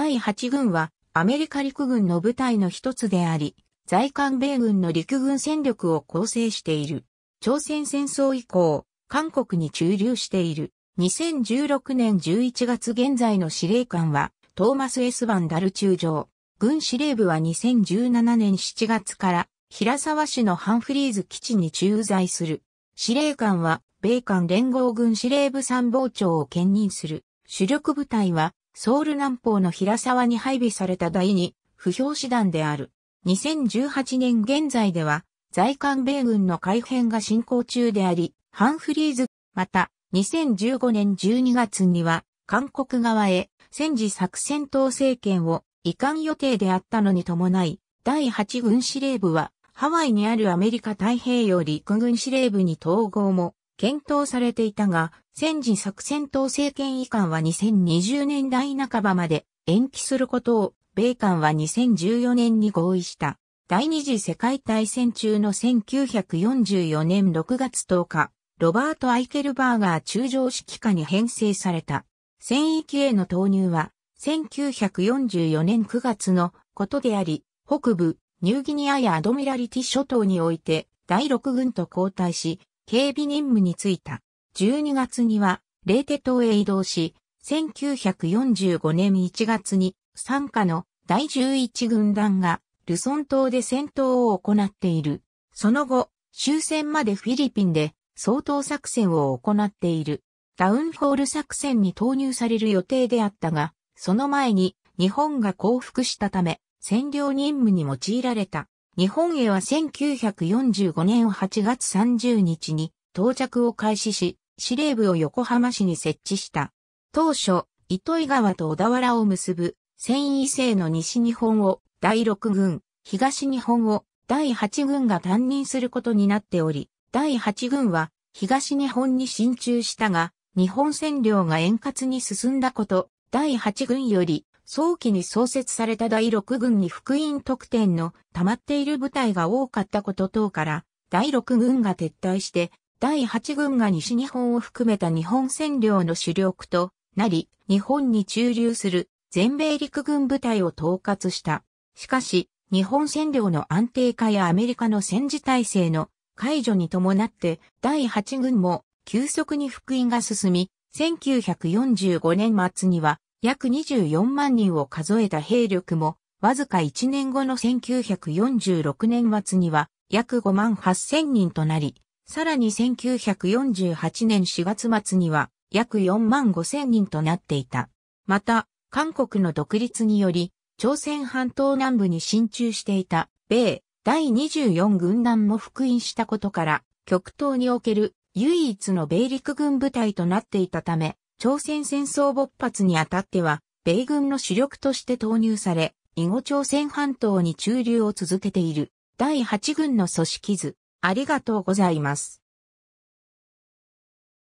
第8軍はアメリカ陸軍の部隊の一つであり、在韓米軍の陸軍戦力を構成している。朝鮮戦争以降、韓国に駐留している。2016年11月現在の司令官は、トーマス・エスバンダル中将。軍司令部は2017年7月から、平沢市のハンフリーズ基地に駐在する。司令官は、米韓連合軍司令部参謀長を兼任する。主力部隊は、ソウル南方の平沢に配備された第二不評師団である。2018年現在では、在韓米軍の改編が進行中であり、ハンフリーズ、また、2015年12月には、韓国側へ戦時作戦等政権を移管予定であったのに伴い、第8軍司令部は、ハワイにあるアメリカ太平洋陸軍司令部に統合も検討されていたが、戦時作戦統政権移管は2020年代半ばまで延期することを、米韓は2014年に合意した。第二次世界大戦中の1944年6月10日、ロバート・アイケルバーガー中将指揮下に編成された。戦域への投入は、1944年9月のことであり、北部、ニューギニアやアドミラリティ諸島において、第6軍と交代し、警備任務に就いた。12月には、レーテ島へ移動し、1945年1月に、参加の第11軍団が、ルソン島で戦闘を行っている。その後、終戦までフィリピンで、総統作戦を行っている。ダウンフォール作戦に投入される予定であったが、その前に日本が降伏したため、占領任務に用いられた。日本へは1945年8月30日に到着を開始し、司令部を横浜市に設置した。当初、糸井川と小田原を結ぶ、繊維製の西日本を第6軍、東日本を第8軍が担任することになっており、第8軍は東日本に進駐したが、日本占領が円滑に進んだこと、第8軍より早期に創設された第6軍に福音特典の溜まっている部隊が多かったこと等から、第6軍が撤退して第8軍が西日本を含めた日本占領の主力となり、日本に駐留する全米陸軍部隊を統括した。しかし、日本占領の安定化やアメリカの戦時体制の解除に伴って第8軍も急速に復員が進み、1945年末には約24万人を数えた兵力も、わずか1年後の1946年末には約5万8千人となり、さらに1948年4月末には約4万5千人となっていた。また、韓国の独立により、朝鮮半島南部に進駐していた米第24軍団も復員したことから、極東における唯一の米陸軍部隊となっていたため、朝鮮戦争勃発にあたっては、米軍の主力として投入され、以後朝鮮半島に駐留を続けている第8軍の組織図、ありがとうございます。